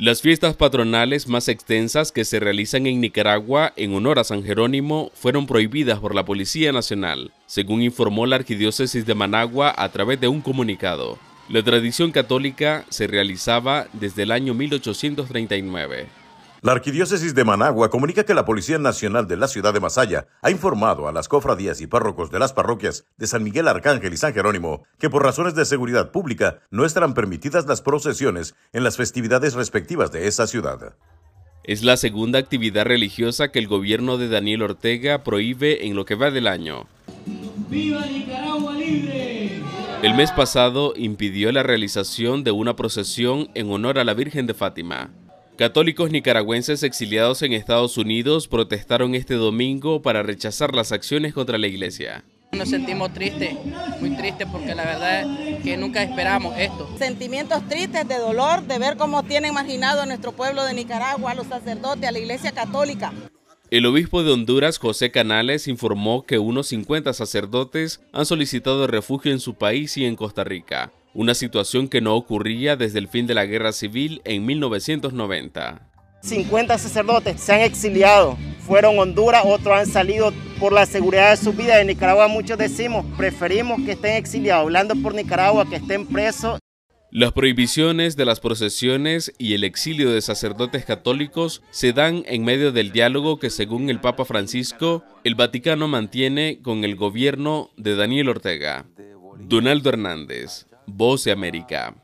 Las fiestas patronales más extensas que se realizan en Nicaragua en honor a San Jerónimo fueron prohibidas por la Policía Nacional, según informó la Arquidiócesis de Managua a través de un comunicado. La tradición católica se realizaba desde el año 1839. La Arquidiócesis de Managua comunica que la Policía Nacional de la ciudad de Masaya ha informado a las cofradías y párrocos de las parroquias de San Miguel Arcángel y San Jerónimo que por razones de seguridad pública no estarán permitidas las procesiones en las festividades respectivas de esa ciudad. Es la segunda actividad religiosa que el gobierno de Daniel Ortega prohíbe en lo que va del año. ¡Viva Nicaragua libre! El mes pasado impidió la realización de una procesión en honor a la Virgen de Fátima. Católicos nicaragüenses exiliados en Estados Unidos protestaron este domingo para rechazar las acciones contra la iglesia. Nos sentimos tristes, muy tristes porque la verdad es que nunca esperamos esto. Sentimientos tristes de dolor de ver cómo tienen marginado nuestro pueblo de Nicaragua, a los sacerdotes, a la iglesia católica. El obispo de Honduras, José Canales, informó que unos 50 sacerdotes han solicitado refugio en su país y en Costa Rica una situación que no ocurría desde el fin de la guerra civil en 1990. 50 sacerdotes se han exiliado, fueron a Honduras, otros han salido por la seguridad de su vida. En Nicaragua muchos decimos, preferimos que estén exiliados, hablando por Nicaragua, que estén presos. Las prohibiciones de las procesiones y el exilio de sacerdotes católicos se dan en medio del diálogo que, según el Papa Francisco, el Vaticano mantiene con el gobierno de Daniel Ortega. Donaldo Hernández, Voz de América.